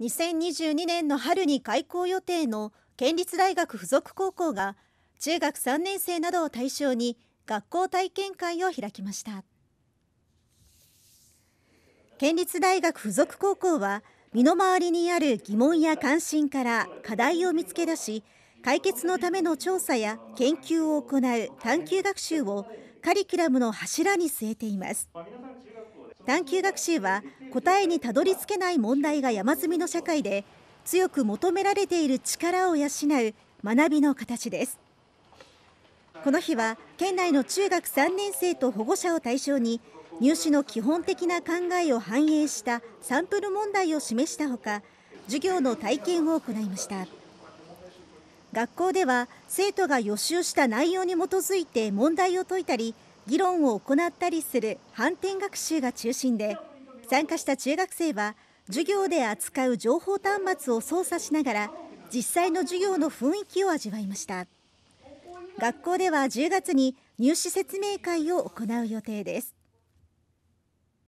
2022年の春に開校予定の県立大学附属高校が中学3年生などを対象に学校体験会を開きました県立大学附属高校は身の回りにある疑問や関心から課題を見つけ出し解決のための調査や研究を行う探究学習をカリキュラムの柱に据えています探究学習は答えにたどり着けない問題が山積みの社会で強く求められている力を養う学びの形ですこの日は県内の中学3年生と保護者を対象に入試の基本的な考えを反映したサンプル問題を示したほか授業の体験を行いました学校では生徒が予習した内容に基づいて問題を解いたり議論を行ったりする反転学習が中心で参加した中学生は授業で扱う情報端末を操作しながら実際の授業の雰囲気を味わいました学校では10月に入試説明会を行う予定です